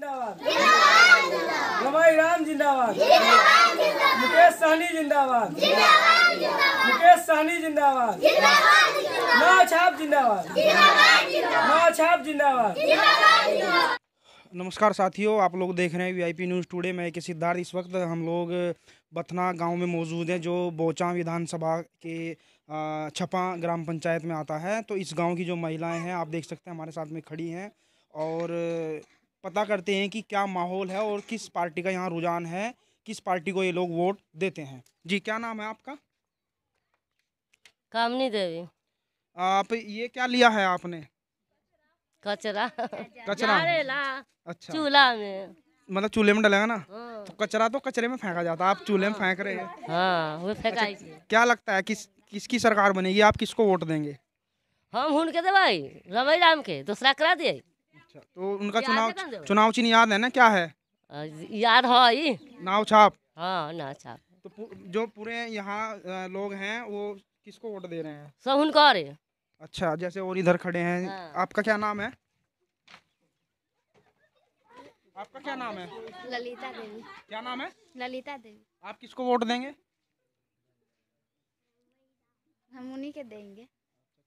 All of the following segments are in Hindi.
जिंदाबाद रमाई राम जिंदाबाद मुकेश सहनी जिंदाबाद मुकेश सहनी जिंदाबाद ना छाप जिंदाबाद ना छाप जिंदाबाद नमस्कार साथियों आप लोग देख रहे हैं वीआईपी न्यूज़ टुडे मैं के सिद्धार्थ इस वक्त हम लोग बथना गांव में मौजूद हैं जो बोचा विधानसभा के छपा ग्राम पंचायत में आता है तो इस गांव की जो महिलाएं हैं आप देख सकते हैं हमारे साथ में खड़ी हैं और पता करते हैं कि क्या माहौल है और किस पार्टी का यहाँ रुझान है किस पार्टी को ये लोग वोट देते हैं जी क्या नाम है आपका कामनी देवी आप ये क्या लिया है आपने कचरा कचरा अच्छा चूल्हा में मतलब चूल्हे में डलेगा ना हाँ। तो कचरा तो कचरे में फेंका जाता है आप चूल्हे में फेंक रहे हैं हाँ, वो अच्छा, क्या लगता है किस किसकी सरकार बनेगी आप किसको वोट देंगे हम हूं के दे भाई रवई राम के दूसरा करा दिए अच्छा तो उनका चुनाव चुनाव चिन्ह याद है ना क्या है याद हो आई नाव छाप हाँ नाव छाप तो जो पूरे यहाँ लोग हैं वो किसको वोट दे रहे हैं सब उनका आ रहे अच्छा जैसे और इधर खड़े हैं हाँ। आपका क्या नाम है आपका क्या नाम है ललिता देवी क्या नाम है ललिता देवी आप किसको वोट देंगे हम उन्हीं के देंगे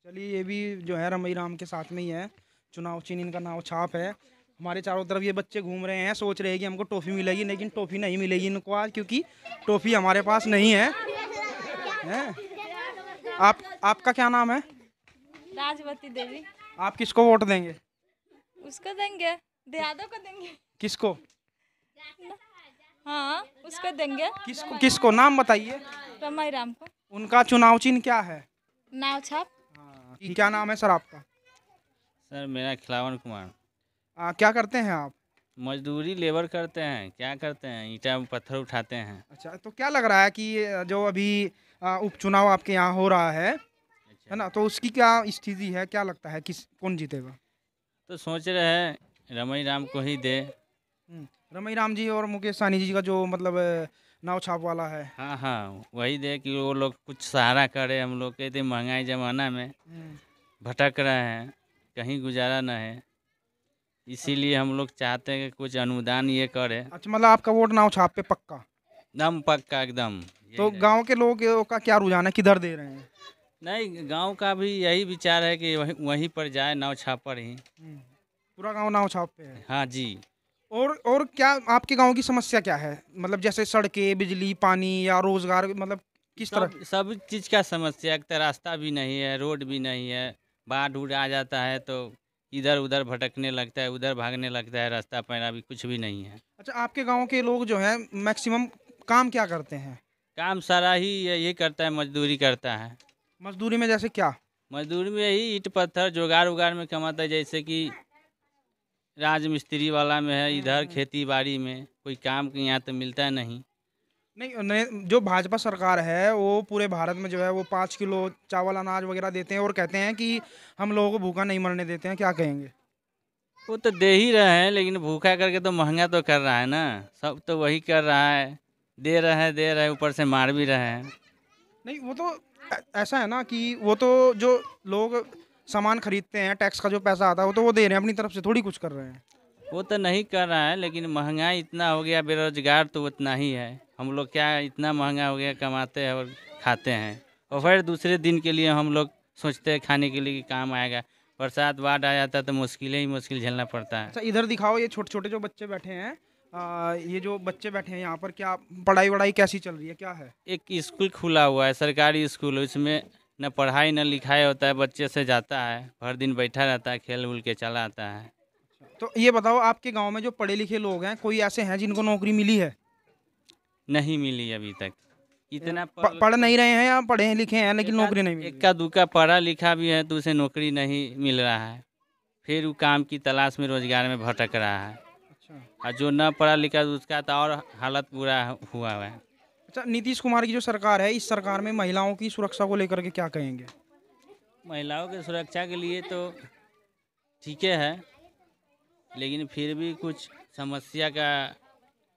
चलिए ये भी जो है रमई राम के साथ में ही है चुनाव चिन्ह इनका नाव छाप है हमारे चारों तरफ ये बच्चे घूम रहे हैं सोच रहे हैं कि हमको टॉफ़ी मिलेगी लेकिन टॉफ़ी नहीं मिलेगी इनको आज क्योंकि टॉफ़ी हमारे पास नहीं है, हैं आप आपका क्या नाम है राजवती देवी आप किसको वोट देंगे उसको देंगे देहादों को देंगे किसको हाँ उसको देंगे किसको किसको नाम बताइए रमाई राम को उनका चुनाव चिन्ह क्या है नाव छाप हाँ, क्या नाम है सर आपका सर मेरा खिलावन कुमार आ, क्या करते हैं आप मजदूरी लेबर करते हैं क्या करते हैं ईटा पत्थर उठाते हैं अच्छा तो क्या लग रहा है कि जो अभी उपचुनाव आपके यहाँ हो रहा है अच्छा। है ना तो उसकी क्या स्थिति है क्या लगता है किस कौन जीतेगा तो सोच रहे हैं रमई राम को ही दे हम्म, रमई राम जी और मुकेश सानी जी का जो मतलब नाव छाप वाला है हाँ हाँ वही दे कि वो लोग कुछ सहारा करे हम लोग इतने महंगाई ज़माना में हम्म। भटक रहे हैं कहीं गुजारा न है इसीलिए हम लोग चाहते हैं कि कुछ अनुदान ये करे अच्छा मतलब आपका वोट नाव छाप पे पक्का दम पक्का एकदम तो गांव के लोगों का क्या रुझान है किधर दे रहे हैं नहीं गांव का भी यही विचार है कि वहीं वहीं पर जाए नाव छाप पर ही हम्म, पूरा गांव नाव छाप पे है हाँ जी और और क्या आपके गांव की समस्या क्या है मतलब जैसे सड़कें बिजली पानी या रोजगार मतलब किस तरह सब चीज़ का समस्या एक तो रास्ता भी नहीं है रोड भी नहीं है बाढ़ उड़ आ जाता है तो इधर उधर भटकने लगता है उधर भागने लगता है रास्ता पैरा भी कुछ भी नहीं है अच्छा आपके गांव के लोग जो हैं मैक्सिमम काम क्या करते हैं काम सारा ही यही करता है मजदूरी करता है मजदूरी में जैसे क्या मजदूरी में यही ईट पत्थर जोगाड़ उगार में कमाता है जैसे कि राजमिस्त्री वाला में है इधर हम्म। खेती बाड़ी में कोई काम यहाँ तो मिलता नहीं नहीं जो भाजपा सरकार है वो पूरे भारत में जो है वो पाँच किलो चावल अनाज वगैरह देते हैं और कहते हैं कि हम लोगों को भूखा नहीं मरने देते हैं क्या कहेंगे वो तो दे ही रहे हैं लेकिन भूखा करके तो महंगा तो कर रहा है ना सब तो वही कर रहा है दे रहे हैं दे रहे हैं ऊपर से मार भी रहे हैं नहीं वो तो ऐसा है ना कि वो तो जो लोग सामान खरीदते हैं टैक्स का जो पैसा आता है वो तो वो दे रहे हैं अपनी तरफ से थोड़ी कुछ कर रहे हैं वो तो नहीं कर रहा है लेकिन महंगाई इतना हो गया बेरोजगार तो उतना ही है हम लोग क्या इतना महंगा हो गया कमाते हैं और खाते हैं और फिर दूसरे दिन के लिए हम लोग सोचते हैं खाने के लिए कि काम आएगा बरसात बाढ़ आ जाता है तो मुश्किलें ही मुश्किल झेलना पड़ता है अच्छा इधर दिखाओ ये छोटे छोटे जो बच्चे बैठे हैं आ, ये जो बच्चे बैठे हैं यहाँ पर क्या पढ़ाई वढ़ाई कैसी चल रही है क्या है एक स्कूल खुला हुआ है सरकारी स्कूल इसमें न पढ़ाई न लिखाई होता है बच्चे से जाता है भर दिन बैठा रहता है खेल उल के चला आता है तो ये बताओ आपके गांव में जो पढ़े लिखे लोग हैं कोई ऐसे हैं जिनको नौकरी मिली है नहीं मिली अभी तक इतना पढ़, पढ़ नहीं रहे हैं या पढ़े हैं लिखे हैं लेकिन नौकरी नहीं मिली इक्का दुक्का पढ़ा लिखा भी है तो उसे नौकरी नहीं मिल रहा है फिर वो काम की तलाश में रोजगार में भटक रहा है अच्छा और जो न पढ़ा लिखा उसका तो और हालत बुरा हुआ है अच्छा नीतीश कुमार की जो सरकार है इस सरकार में महिलाओं की सुरक्षा को लेकर के क्या कहेंगे महिलाओं के सुरक्षा के लिए तो ठीक है लेकिन फिर भी कुछ समस्या का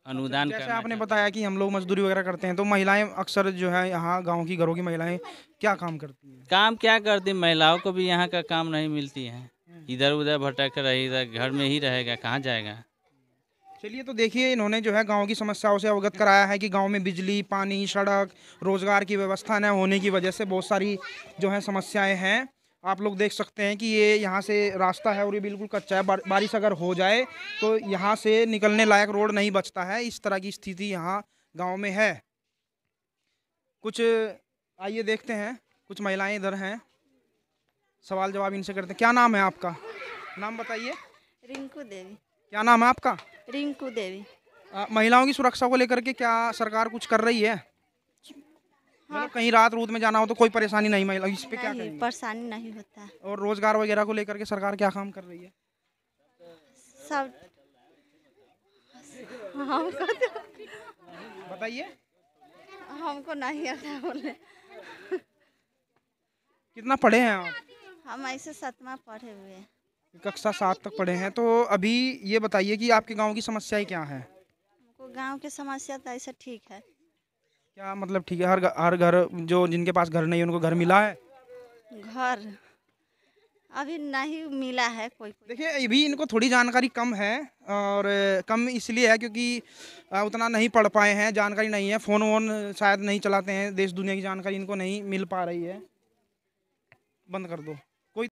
अच्छा, अनुदान जैसे आपने बताया कि हम लोग मजदूरी वगैरह करते हैं तो महिलाएं अक्सर जो है यहाँ गांव की घरों की महिलाएं क्या काम करती हैं काम क्या करती महिलाओं को भी यहाँ का काम नहीं मिलती है हम्म। इधर उधर भटक रही घर में ही रहेगा कहाँ जाएगा चलिए तो देखिए इन्होंने जो है गांव की समस्याओं से अवगत कराया है कि गांव में बिजली पानी सड़क रोज़गार की व्यवस्था न होने की वजह से बहुत सारी जो है समस्याएं हैं आप लोग देख सकते हैं कि ये यहाँ से रास्ता है और ये बिल्कुल कच्चा है बारिश अगर हो जाए तो यहाँ से निकलने लायक रोड नहीं बचता है इस तरह की स्थिति यहाँ गाँव में है कुछ आइए देखते हैं कुछ महिलाएं इधर हैं सवाल जवाब इनसे करते हैं क्या नाम है आपका नाम बताइए रिंकू देवी क्या नाम है आपका रिंकू देवी आ, महिलाओं की सुरक्षा को लेकर के क्या सरकार कुछ कर रही है मतलब हाँ। कहीं रात रूत में जाना हो तो कोई परेशानी नहीं महिला इस पे क्या करेंगे परेशानी नहीं होता और रोजगार वगैरह को लेकर के सरकार क्या काम कर रही है सब हमको तो बताइए हमको नहीं आता बोले कितना पढ़े हैं आप हम ऐसे सतवा पढ़े हुए हैं कक्षा सात तक पढ़े हैं तो अभी ये बताइए कि आपके गांव की समस्याएं क्या है गांव की समस्या तो ऐसा ठीक है क्या मतलब ठीक है हर हर घर जो जिनके पास घर नहीं है उनको घर मिला है घर अभी नहीं मिला है कोई देखिए अभी इनको थोड़ी जानकारी कम है और कम इसलिए है क्योंकि उतना नहीं पढ़ पाए हैं जानकारी नहीं है फ़ोन वोन शायद नहीं चलाते हैं देश दुनिया की जानकारी इनको नहीं मिल पा रही है बंद कर दो